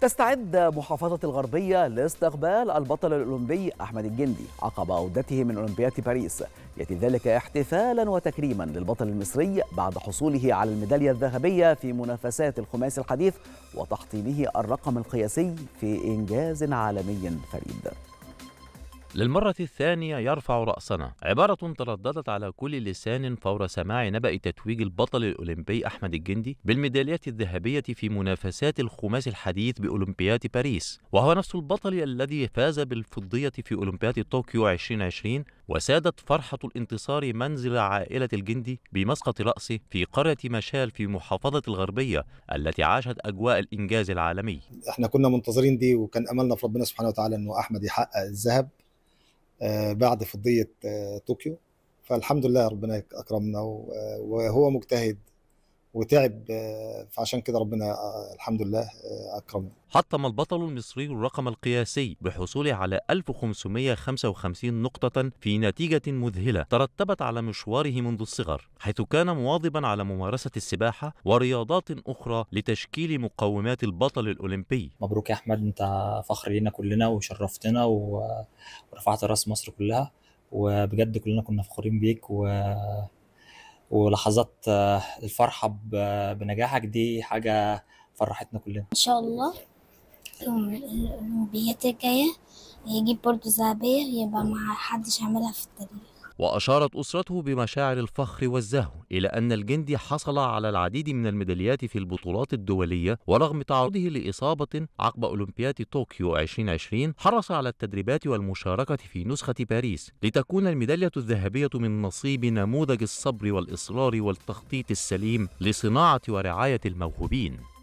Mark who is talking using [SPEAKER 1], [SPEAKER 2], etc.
[SPEAKER 1] تستعد محافظة الغربية لاستقبال البطل الأولمبي أحمد الجندي عقب عودته من أولمبياد باريس يأتي ذلك احتفالا وتكريما للبطل المصري بعد حصوله على الميدالية الذهبية في منافسات الخماس الحديث وتحطيمه الرقم القياسي في إنجاز عالمي فريد
[SPEAKER 2] للمرة الثانية يرفع رأسنا عبارة ترددت على كل لسان فور سماع نبأ تتويج البطل الأولمبي أحمد الجندي بالميداليات الذهبية في منافسات الخماس الحديث بأولمبياد باريس وهو نفس البطل الذي فاز بالفضية في أولمبياد طوكيو 2020 وسادت فرحة الانتصار منزل عائلة الجندي بمسقط رأسه في قرية مشال في محافظة الغربية التي عاشت أجواء الإنجاز العالمي
[SPEAKER 3] احنا كنا منتظرين دي وكان أملنا في ربنا سبحانه وتعالى أنه أحمد يحقق الذهب آه، بعد فضيه آه، طوكيو فالحمد لله ربنا اكرمنا آه، وهو مجتهد وتعب فعشان كده ربنا الحمد لله
[SPEAKER 2] الأرقام حطم البطل المصري الرقم القياسي بحصوله على 1555 نقطة في نتيجة مذهلة ترتبت على مشواره منذ الصغر حيث كان مواظبا على ممارسة السباحة ورياضات أخرى لتشكيل مقومات البطل الأولمبي
[SPEAKER 4] مبروك يا أحمد أنت فخر لينا كلنا وشرفتنا ورفعت راس مصر كلها وبجد كلنا كنا فخورين بيك و ولحظات الفرحة بنجاحك دي حاجة فرحتنا كلنا ان
[SPEAKER 3] شاء الله الاولمبيات الجايه يجيب برضه ذهبيه يبقى ما حدش عملها في التاريخ
[SPEAKER 2] وأشارت أسرته بمشاعر الفخر والزهو إلى أن الجندي حصل على العديد من الميداليات في البطولات الدولية ورغم تعرضه لإصابة عقب أولمبياد طوكيو 2020 حرص على التدريبات والمشاركة في نسخة باريس لتكون الميدالية الذهبية من نصيب نموذج الصبر والإصرار والتخطيط السليم لصناعة ورعاية الموهوبين